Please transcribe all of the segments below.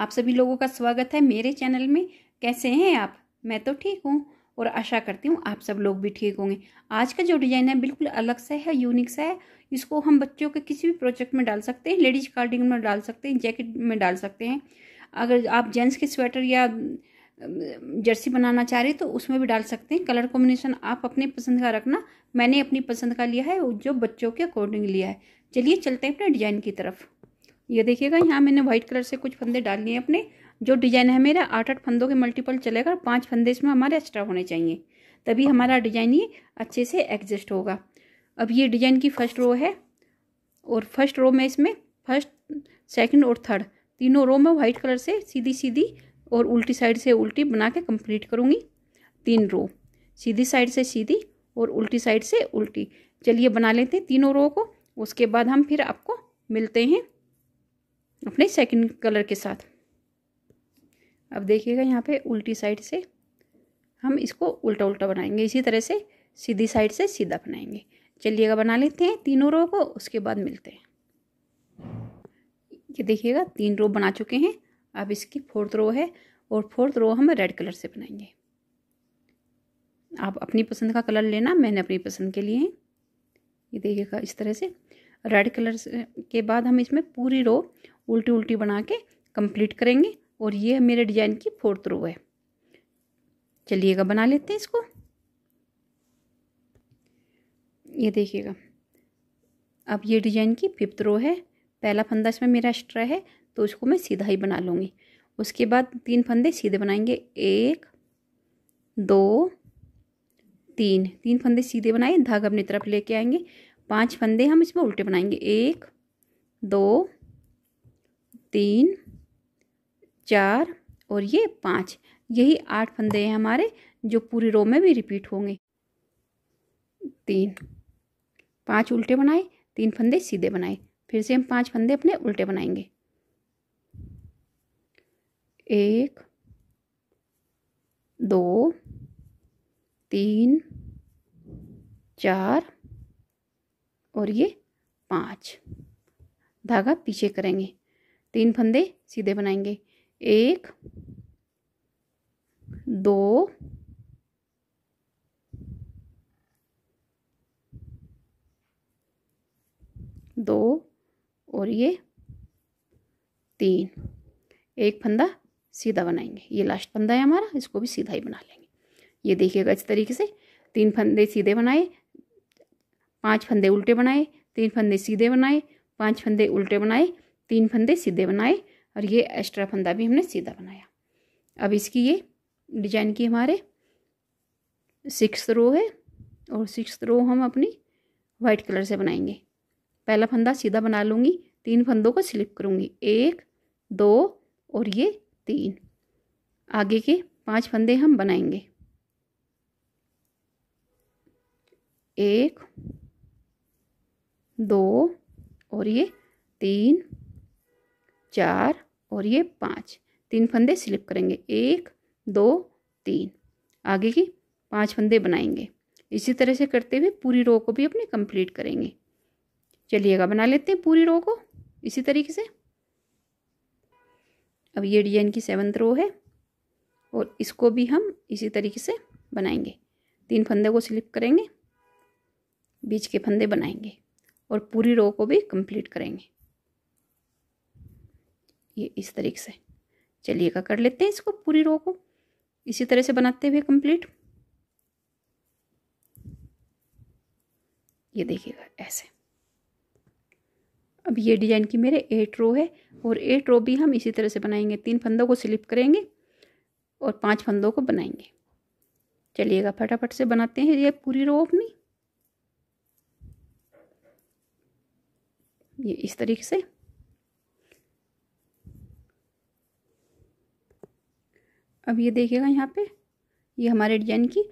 आप सभी लोगों का स्वागत है मेरे चैनल में कैसे हैं आप मैं तो ठीक हूँ और आशा करती हूँ आप सब लोग भी ठीक होंगे आज का जो डिज़ाइन है बिल्कुल अलग सा है यूनिक सा है इसको हम बच्चों के किसी भी प्रोजेक्ट में डाल सकते हैं लेडीज कार्डिंग में डाल सकते हैं जैकेट में डाल सकते हैं अगर आप जेंट्स के स्वेटर या जर्सी बनाना चाह रहे तो उसमें भी डाल सकते हैं कलर कॉम्बिनेशन आप अपने पसंद का रखना मैंने अपनी पसंद का लिया है जो बच्चों के अकॉर्डिंग लिया है चलिए चलते हैं अपने डिज़ाइन की तरफ ये देखिएगा यहाँ मैंने व्हाइट कलर से कुछ फंदे डाल लिए अपने जो डिज़ाइन है मेरा आठ आठ फंदों के मल्टीपल चलेगा पांच पाँच फंदे इसमें हमारे एक्स्ट्रा होने चाहिए तभी हमारा डिज़ाइन ये अच्छे से एडजस्ट होगा अब ये डिज़ाइन की फर्स्ट रो है और फर्स्ट रो में इसमें फर्स्ट सेकंड और थर्ड तीनों रो में वाइट कलर से सीधी सीधी और उल्टी साइड से उल्टी बना के कंप्लीट करूँगी तीन रो सीधी साइड से सीधी और उल्टी साइड से उल्टी चलिए बना लेते हैं तीनों रो को उसके बाद हम फिर आपको मिलते हैं अपने सेकंड कलर के साथ अब देखिएगा यहाँ पे उल्टी साइड से हम इसको उल्टा उल्टा बनाएंगे इसी तरह से सीधी साइड से सीधा बनाएंगे चलिएगा बना लेते हैं तीनों रो को उसके बाद मिलते हैं ये देखिएगा तीन रो बना चुके हैं अब इसकी फोर्थ रो है और फोर्थ रो हम रेड कलर से बनाएंगे आप अपनी पसंद का कलर लेना मैंने अपनी पसंद के लिए ये देखिएगा इस तरह से रेड कलर के बाद हम इसमें पूरी रो उल्टी उल्टी बना के कंप्लीट करेंगे और ये मेरे डिजाइन की फोर्थ रो है चलिएगा बना लेते हैं इसको ये देखिएगा अब ये डिजाइन की फिफ्थ रो है पहला फंदा इसमें मेरा एक्स्ट्रा है तो उसको मैं सीधा ही बना लूँगी उसके बाद तीन फंदे सीधे बनाएंगे एक दो तीन तीन फंदे सीधे बनाए धागा अपनी तरफ लेके आएंगे पांच फंदे हम इसमें उल्टे बनाएंगे एक दो तीन चार और ये पाँच यही आठ फंदे हैं हमारे जो पूरी रो में भी रिपीट होंगे तीन पांच उल्टे बनाए तीन फंदे सीधे बनाए फिर से हम पांच फंदे अपने उल्टे बनाएंगे एक दो तीन चार और ये पाँच धागा पीछे करेंगे तीन फंदे सीधे बनाएंगे एक दो दो और ये तीन एक फंदा सीधा बनाएंगे ये लास्ट फंदा है हमारा इसको भी सीधा ही बना लेंगे ये देखिएगा इस तरीके से तीन फंदे सीधे बनाए पांच फंदे उल्टे बनाए तीन फंदे सीधे बनाए पांच फंदे उल्टे बनाए तीन फंदे सीधे बनाए और ये एक्स्ट्रा फंदा भी हमने सीधा बनाया अब इसकी ये डिजाइन की हमारे सिक्स रो है और सिक्स रो हम अपनी वाइट कलर से बनाएंगे पहला फंदा सीधा बना लूँगी तीन फंदों को स्लिप करूँगी एक दो और ये तीन आगे के पांच फंदे हम बनाएंगे एक दो और ये तीन चार और ये पाँच तीन फंदे स्लिप करेंगे एक दो तीन आगे की पांच फंदे बनाएंगे इसी तरह से करते हुए पूरी रो को भी अपने कंप्लीट करेंगे चलिएगा बना लेते हैं पूरी रो को इसी तरीके से अब ये डिजाइन की सेवंथ रो है और इसको भी हम इसी तरीके से बनाएंगे तीन फंदे को स्लिप करेंगे बीच के फंदे बनाएंगे और पूरी रो को भी कंप्लीट करेंगे ये इस तरीके से चलिएगा कर लेते हैं इसको पूरी रो को इसी तरह से बनाते हुए कंप्लीट ये देखिएगा ऐसे अब ये डिजाइन की मेरे एट रो है और एट रो भी हम इसी तरह से बनाएंगे तीन फंदों को स्लिप करेंगे और पांच फंदों को बनाएंगे चलिएगा फटाफट से बनाते हैं ये पूरी रो अपनी ये इस तरीके से अब ये देखिएगा यहाँ पे ये हमारे डिजाइन की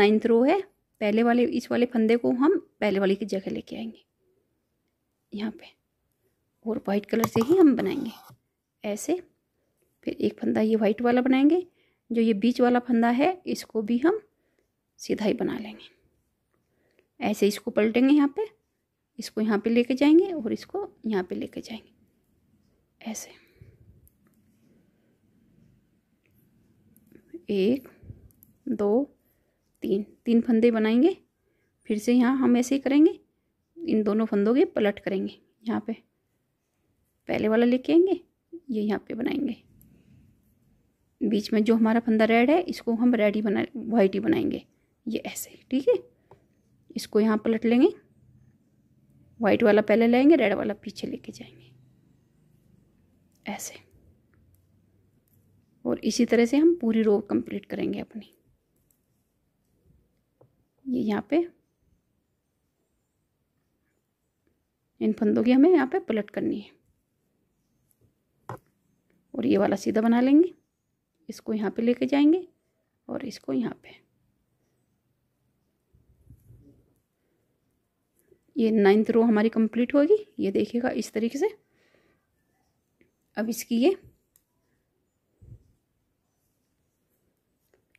नाइन्थ रो है पहले वाले इस वाले फंदे को हम पहले वाले की जगह लेके आएंगे यहाँ पे और वाइट कलर से ही हम बनाएंगे ऐसे फिर एक फंदा ये वाइट वाला बनाएंगे जो ये बीच वाला फंदा है इसको भी हम सीधा ही बना लेंगे ऐसे इसको पलटेंगे यहाँ पे इसको यहाँ पे लेके जाएंगे और इसको यहाँ पे लेके जाएंगे ऐसे एक दो तीन तीन फंदे बनाएंगे फिर से यहाँ हम ऐसे ही करेंगे इन दोनों फंदों के पलट करेंगे यहाँ पे पहले वाला लेके आएंगे ये यह यहाँ पे बनाएंगे बीच में जो हमारा फंदा रेड है इसको हम रेड ही बना वाइट ही बनाएंगे ये ऐसे ठीक है इसको यहाँ पलट लेंगे वाइट वाला पहले लेंगे रेड वाला पीछे लेके जाएंगे ऐसे और इसी तरह से हम पूरी रो कंप्लीट करेंगे अपनी ये यहाँ पे इन फंदों की हमें यहाँ पे पलट करनी है और ये वाला सीधा बना लेंगे इसको यहाँ पे लेके जाएंगे और इसको यहाँ पे ये नाइन्थ रो हमारी कंप्लीट होगी ये देखिएगा इस तरीके से अब इसकी ये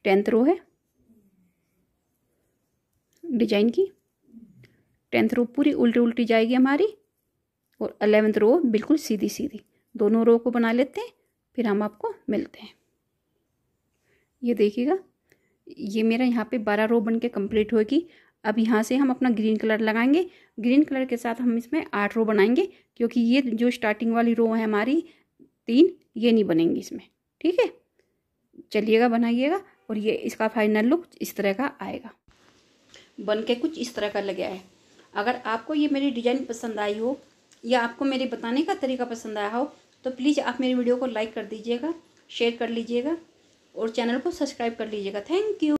टेंथ रो है डिजाइन की टेंथ रो पूरी उल्टी उल्टी जाएगी हमारी और अलेवेंथ रो बिल्कुल सीधी सीधी दोनों रो को बना लेते हैं फिर हम आपको मिलते हैं ये देखिएगा ये मेरा यहाँ पे बारह रो बन के कम्प्लीट होगी अब यहाँ से हम अपना ग्रीन कलर लगाएंगे ग्रीन कलर के साथ हम इसमें आठ रो बनाएंगे क्योंकि ये जो स्टार्टिंग वाली रो है हमारी तीन ये नहीं बनेंगी इसमें ठीक है चलिएगा बनाइएगा और ये इसका फाइनल लुक इस तरह का आएगा बन के कुछ इस तरह का लगे है अगर आपको ये मेरी डिज़ाइन पसंद आई हो या आपको मेरे बताने का तरीका पसंद आया हो तो प्लीज़ आप मेरी वीडियो को लाइक कर दीजिएगा शेयर कर लीजिएगा और चैनल को सब्सक्राइब कर लीजिएगा थैंक यू